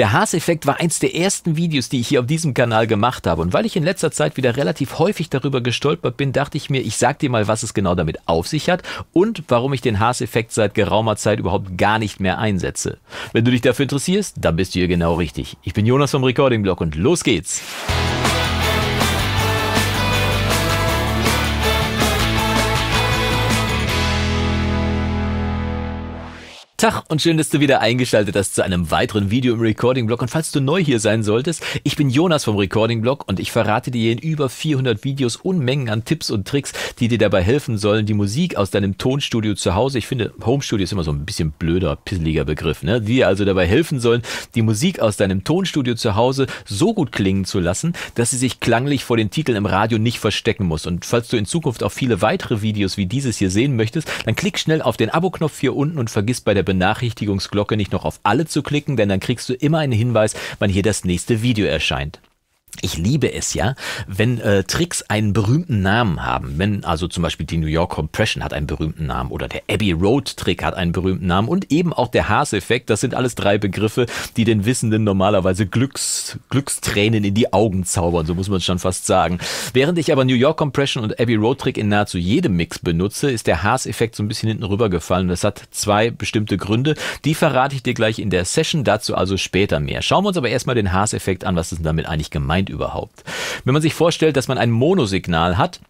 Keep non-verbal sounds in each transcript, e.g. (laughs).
Der Haaseffekt war eins der ersten Videos, die ich hier auf diesem Kanal gemacht habe. Und weil ich in letzter Zeit wieder relativ häufig darüber gestolpert bin, dachte ich mir, ich sag dir mal, was es genau damit auf sich hat und warum ich den Haaseffekt seit geraumer Zeit überhaupt gar nicht mehr einsetze. Wenn du dich dafür interessierst, dann bist du hier genau richtig. Ich bin Jonas vom Recording Blog und los geht's! Tag und schön, dass du wieder eingeschaltet hast zu einem weiteren Video im Recording-Blog. Und falls du neu hier sein solltest, ich bin Jonas vom Recording-Blog und ich verrate dir in über 400 Videos Unmengen an Tipps und Tricks, die dir dabei helfen sollen, die Musik aus deinem Tonstudio zu Hause, ich finde Homestudio ist immer so ein bisschen blöder, pisseliger Begriff, ne? die dir also dabei helfen sollen, die Musik aus deinem Tonstudio zu Hause so gut klingen zu lassen, dass sie sich klanglich vor den Titeln im Radio nicht verstecken muss. Und falls du in Zukunft auch viele weitere Videos wie dieses hier sehen möchtest, dann klick schnell auf den Abo-Knopf hier unten und vergiss bei der Benachrichtigungsglocke nicht noch auf alle zu klicken, denn dann kriegst du immer einen Hinweis, wann hier das nächste Video erscheint. Ich liebe es ja, wenn äh, Tricks einen berühmten Namen haben. Wenn also zum Beispiel die New York Compression hat einen berühmten Namen oder der Abbey Road Trick hat einen berühmten Namen und eben auch der Haas-Effekt. Das sind alles drei Begriffe, die den Wissenden normalerweise Glücks, Glückstränen in die Augen zaubern. So muss man es schon fast sagen. Während ich aber New York Compression und Abbey Road Trick in nahezu jedem Mix benutze, ist der Haas-Effekt so ein bisschen hinten rübergefallen. Das hat zwei bestimmte Gründe. Die verrate ich dir gleich in der Session. Dazu also später mehr. Schauen wir uns aber erstmal den Haas-Effekt an. Was ist denn damit eigentlich gemeint? geht überhaupt? Wenn man sich vorstellt, dass man ein Monosignal hat,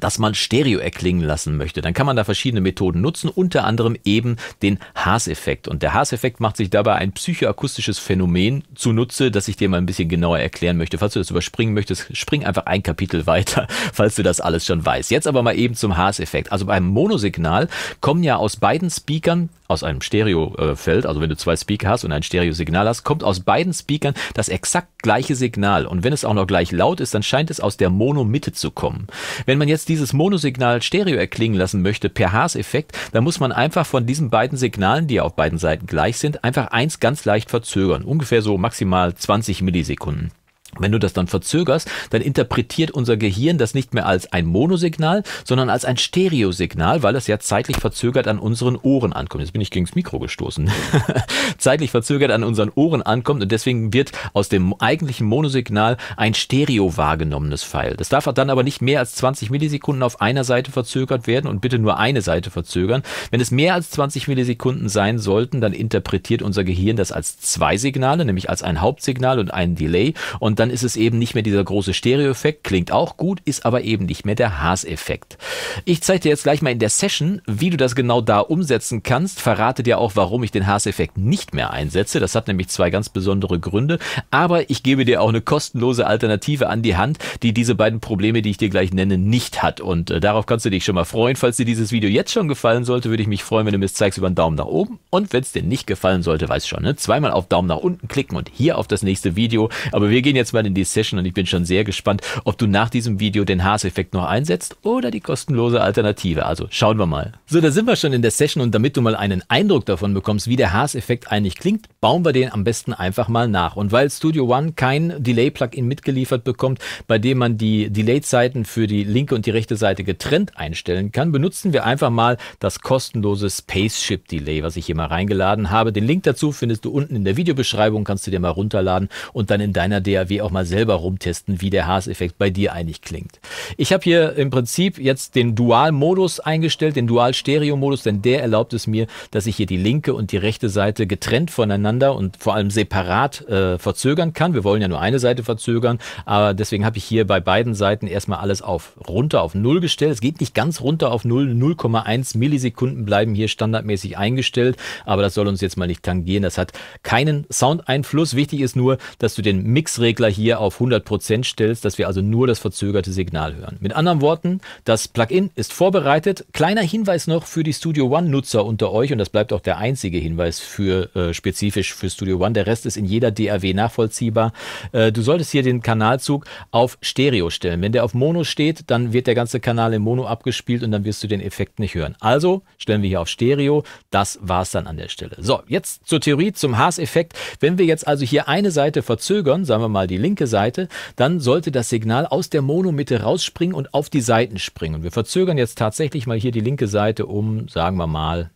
dass man Stereo erklingen lassen möchte, dann kann man da verschiedene Methoden nutzen, unter anderem eben den Haaseffekt. Und der Haaseffekt macht sich dabei ein psychoakustisches Phänomen zunutze, das ich dir mal ein bisschen genauer erklären möchte. Falls du das überspringen möchtest, spring einfach ein Kapitel (laughs) weiter, falls du das alles schon weißt. Jetzt aber mal eben zum Haaseffekt. Also beim Monosignal kommen ja aus beiden Speakern aus einem Stereofeld, also wenn du zwei Speaker hast und ein Stereosignal hast, kommt aus beiden Speakern das exakt gleiche Signal. Und wenn es auch noch gleich laut ist, dann scheint es aus der Mono-Mitte zu kommen. Wenn man jetzt dieses Monosignal Stereo erklingen lassen möchte per Haas-Effekt, dann muss man einfach von diesen beiden Signalen, die auf beiden Seiten gleich sind, einfach eins ganz leicht verzögern. Ungefähr so maximal 20 Millisekunden. Wenn du das dann verzögerst, dann interpretiert unser Gehirn das nicht mehr als ein Monosignal, sondern als ein Stereosignal, weil es ja zeitlich verzögert an unseren Ohren ankommt. Jetzt bin ich gegen das Mikro gestoßen. (laughs) zeitlich verzögert an unseren Ohren ankommt und deswegen wird aus dem eigentlichen Monosignal ein Stereo wahrgenommenes Pfeil. Das darf dann aber nicht mehr als 20 Millisekunden auf einer Seite verzögert werden und bitte nur eine Seite verzögern. Wenn es mehr als 20 Millisekunden sein sollten, dann interpretiert unser Gehirn das als zwei Signale, nämlich als ein Hauptsignal und ein Delay und dann ist es eben nicht mehr dieser große Stereo-Effekt, klingt auch gut, ist aber eben nicht mehr der Haas-Effekt. Ich zeige dir jetzt gleich mal in der Session, wie du das genau da umsetzen kannst, verrate dir auch, warum ich den Haas-Effekt nicht mehr einsetze, das hat nämlich zwei ganz besondere Gründe, aber ich gebe dir auch eine kostenlose Alternative an die Hand, die diese beiden Probleme, die ich dir gleich nenne, nicht hat und äh, darauf kannst du dich schon mal freuen. Falls dir dieses Video jetzt schon gefallen sollte, würde ich mich freuen, wenn du mir es zeigst über einen Daumen nach oben und wenn es dir nicht gefallen sollte, weiß schon, ne? zweimal auf Daumen nach unten klicken und hier auf das nächste Video, aber wir gehen jetzt Mal in die Session und ich bin schon sehr gespannt, ob du nach diesem Video den Haas-Effekt noch einsetzt oder die kostenlose Alternative. Also schauen wir mal. So, da sind wir schon in der Session und damit du mal einen Eindruck davon bekommst, wie der Haas-Effekt eigentlich klingt, bauen wir den am besten einfach mal nach. Und weil Studio One kein Delay-Plugin mitgeliefert bekommt, bei dem man die Delay-Zeiten für die linke und die rechte Seite getrennt einstellen kann, benutzen wir einfach mal das kostenlose Spaceship Delay, was ich hier mal reingeladen habe. Den Link dazu findest du unten in der Videobeschreibung, kannst du dir mal runterladen und dann in deiner DAW auch mal selber rumtesten, wie der Haas-Effekt bei dir eigentlich klingt. Ich habe hier im Prinzip jetzt den Dual-Modus eingestellt, den Dual-Stereo-Modus, denn der erlaubt es mir, dass ich hier die linke und die rechte Seite getrennt voneinander und vor allem separat äh, verzögern kann. Wir wollen ja nur eine Seite verzögern, aber deswegen habe ich hier bei beiden Seiten erstmal alles auf runter auf null gestellt. Es geht nicht ganz runter auf null, 0,1 Millisekunden bleiben hier standardmäßig eingestellt, aber das soll uns jetzt mal nicht tangieren. Das hat keinen Soundeinfluss. Wichtig ist nur, dass du den Mixregler hier auf 100% stellst, dass wir also nur das verzögerte Signal hören. Mit anderen Worten, das Plugin ist vorbereitet. Kleiner Hinweis noch für die Studio One-Nutzer unter euch und das bleibt auch der einzige Hinweis für äh, spezifisch für Studio One. Der Rest ist in jeder DAW nachvollziehbar. Äh, du solltest hier den Kanalzug auf Stereo stellen. Wenn der auf Mono steht, dann wird der ganze Kanal im Mono abgespielt und dann wirst du den Effekt nicht hören. Also stellen wir hier auf Stereo. Das war's dann an der Stelle. So, jetzt zur Theorie, zum Haas-Effekt. Wenn wir jetzt also hier eine Seite verzögern, sagen wir mal die linke Seite, dann sollte das Signal aus der Monomitte rausspringen und auf die Seiten springen. Und wir verzögern jetzt tatsächlich mal hier die linke Seite um, sagen wir mal,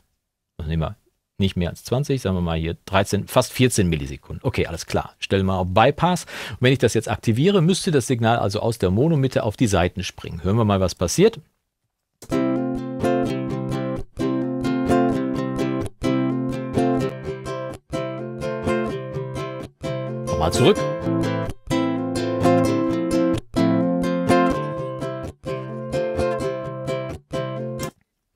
was nehmen wir, nicht mehr als 20, sagen wir mal hier 13, fast 14 Millisekunden. Okay, alles klar. Stellen wir mal auf Bypass. Und wenn ich das jetzt aktiviere, müsste das Signal also aus der Monomitte auf die Seiten springen. Hören wir mal, was passiert. Nochmal zurück.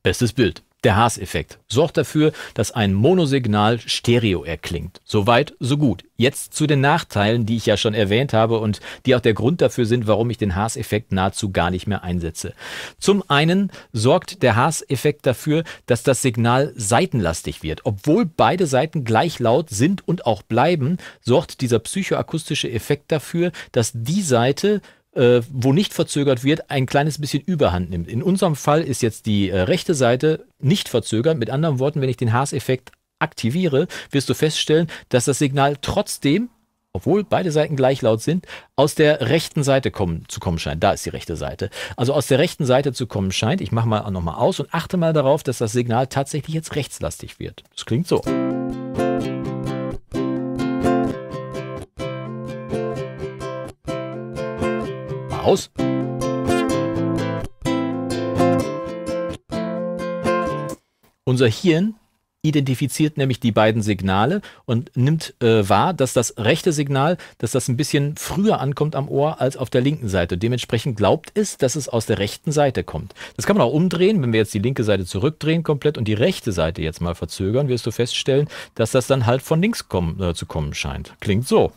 Bestes Bild. Der Haaseffekt sorgt dafür, dass ein Monosignal stereo erklingt. Soweit, so gut. Jetzt zu den Nachteilen, die ich ja schon erwähnt habe und die auch der Grund dafür sind, warum ich den Haaseffekt nahezu gar nicht mehr einsetze. Zum einen sorgt der Haaseffekt dafür, dass das Signal seitenlastig wird. Obwohl beide Seiten gleich laut sind und auch bleiben, sorgt dieser psychoakustische Effekt dafür, dass die Seite äh, wo nicht verzögert wird, ein kleines bisschen Überhand nimmt. In unserem Fall ist jetzt die äh, rechte Seite nicht verzögert. Mit anderen Worten, wenn ich den Haaseffekt aktiviere, wirst du feststellen, dass das Signal trotzdem, obwohl beide Seiten gleich laut sind, aus der rechten Seite kommen, zu kommen scheint. Da ist die rechte Seite. Also aus der rechten Seite zu kommen scheint. Ich mache mal nochmal aus und achte mal darauf, dass das Signal tatsächlich jetzt rechtslastig wird. Das klingt so. aus. Unser Hirn identifiziert nämlich die beiden Signale und nimmt äh, wahr, dass das rechte Signal, dass das ein bisschen früher ankommt am Ohr als auf der linken Seite. Dementsprechend glaubt es, dass es aus der rechten Seite kommt. Das kann man auch umdrehen. Wenn wir jetzt die linke Seite zurückdrehen komplett und die rechte Seite jetzt mal verzögern, wirst du feststellen, dass das dann halt von links kommen, äh, zu kommen scheint. Klingt so.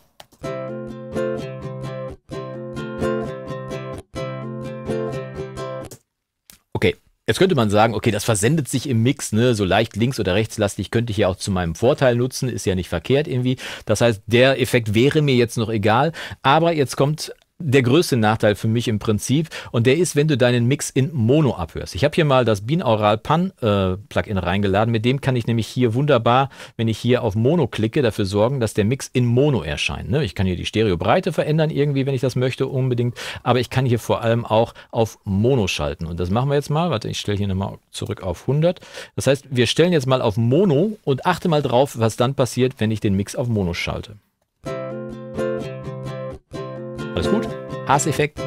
Jetzt könnte man sagen, okay, das versendet sich im Mix, ne? so leicht links- oder rechtslastig könnte ich ja auch zu meinem Vorteil nutzen, ist ja nicht verkehrt irgendwie. Das heißt, der Effekt wäre mir jetzt noch egal. Aber jetzt kommt der größte Nachteil für mich im Prinzip. Und der ist, wenn du deinen Mix in Mono abhörst. Ich habe hier mal das Binaural Pan äh, Plugin reingeladen. Mit dem kann ich nämlich hier wunderbar, wenn ich hier auf Mono klicke, dafür sorgen, dass der Mix in Mono erscheint. Ne? Ich kann hier die Stereobreite verändern irgendwie, wenn ich das möchte unbedingt. Aber ich kann hier vor allem auch auf Mono schalten. Und das machen wir jetzt mal. Warte, ich stelle hier nochmal zurück auf 100. Das heißt, wir stellen jetzt mal auf Mono und achte mal drauf, was dann passiert, wenn ich den Mix auf Mono schalte. Alles gut? Hasseffekt.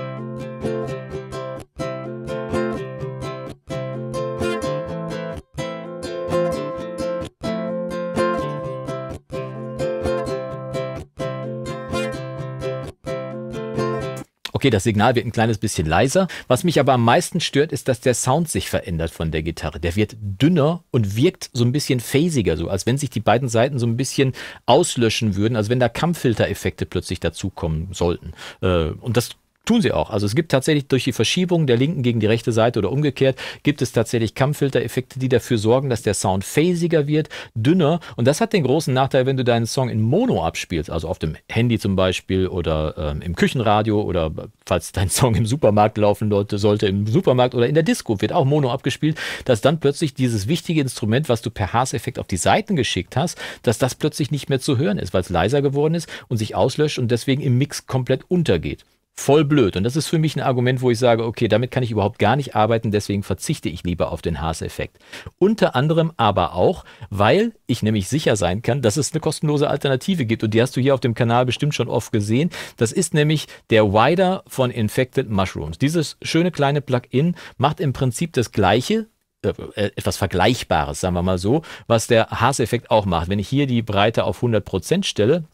Okay, das Signal wird ein kleines bisschen leiser. Was mich aber am meisten stört, ist, dass der Sound sich verändert von der Gitarre. Der wird dünner und wirkt so ein bisschen phasiger, so als wenn sich die beiden Seiten so ein bisschen auslöschen würden, als wenn da Kampffilter-Effekte plötzlich dazukommen sollten. Äh, und das Tun sie auch. Also es gibt tatsächlich durch die Verschiebung der linken gegen die rechte Seite oder umgekehrt, gibt es tatsächlich Kammfiltereffekte, die dafür sorgen, dass der Sound phasiger wird, dünner. Und das hat den großen Nachteil, wenn du deinen Song in Mono abspielst, also auf dem Handy zum Beispiel oder ähm, im Küchenradio oder falls dein Song im Supermarkt laufen sollte, sollte im Supermarkt oder in der Disco wird auch Mono abgespielt, dass dann plötzlich dieses wichtige Instrument, was du per Haas-Effekt auf die Seiten geschickt hast, dass das plötzlich nicht mehr zu hören ist, weil es leiser geworden ist und sich auslöscht und deswegen im Mix komplett untergeht voll blöd. Und das ist für mich ein Argument, wo ich sage, okay, damit kann ich überhaupt gar nicht arbeiten, deswegen verzichte ich lieber auf den Haaseffekt. Unter anderem aber auch, weil ich nämlich sicher sein kann, dass es eine kostenlose Alternative gibt. Und die hast du hier auf dem Kanal bestimmt schon oft gesehen. Das ist nämlich der Wider von Infected Mushrooms. Dieses schöne kleine Plugin macht im Prinzip das Gleiche, äh, äh, etwas Vergleichbares, sagen wir mal so, was der Haaseffekt auch macht. Wenn ich hier die Breite auf 100% stelle,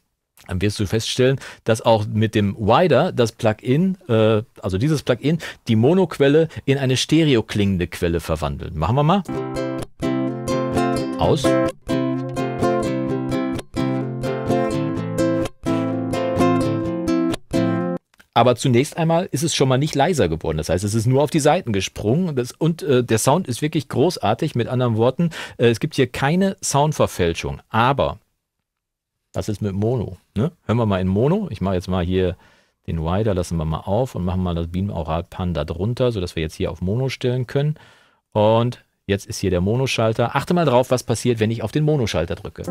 dann wirst du feststellen, dass auch mit dem Wider das Plugin, äh, also dieses Plugin, die Monoquelle in eine stereo klingende Quelle verwandelt. Machen wir mal. Aus. Aber zunächst einmal ist es schon mal nicht leiser geworden. Das heißt, es ist nur auf die Seiten gesprungen das, und äh, der Sound ist wirklich großartig. Mit anderen Worten, äh, es gibt hier keine Soundverfälschung. Aber das ist mit Mono? Ne? Hören wir mal in Mono. Ich mache jetzt mal hier den Wider, lassen wir mal auf und machen mal das Beam Aural Panda drunter, sodass wir jetzt hier auf Mono stellen können. Und jetzt ist hier der Mono-Schalter. Achte mal drauf, was passiert, wenn ich auf den Mono-Schalter drücke.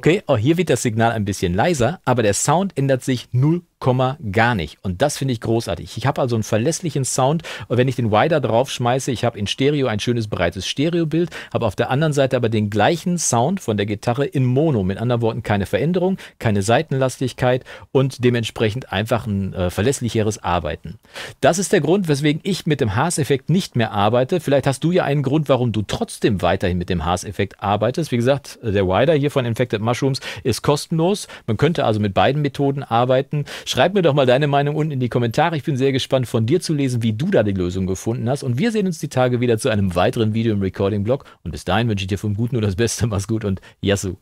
Okay, auch oh, hier wird das Signal ein bisschen leiser, aber der Sound ändert sich 0,0. Komma gar nicht. Und das finde ich großartig. Ich habe also einen verlässlichen Sound. Und wenn ich den Wider draufschmeiße, ich habe in Stereo ein schönes breites Stereobild, habe auf der anderen Seite aber den gleichen Sound von der Gitarre in Mono. Mit anderen Worten, keine Veränderung, keine Seitenlastigkeit und dementsprechend einfach ein äh, verlässlicheres Arbeiten. Das ist der Grund, weswegen ich mit dem Haas-Effekt nicht mehr arbeite. Vielleicht hast du ja einen Grund, warum du trotzdem weiterhin mit dem Haas-Effekt arbeitest. Wie gesagt, äh, der Wider hier von Infected Mushrooms ist kostenlos. Man könnte also mit beiden Methoden arbeiten. Schreib mir doch mal deine Meinung unten in die Kommentare. Ich bin sehr gespannt von dir zu lesen, wie du da die Lösung gefunden hast. Und wir sehen uns die Tage wieder zu einem weiteren Video im Recording-Blog. Und bis dahin wünsche ich dir vom Guten nur das Beste. Mach's gut und Yassou.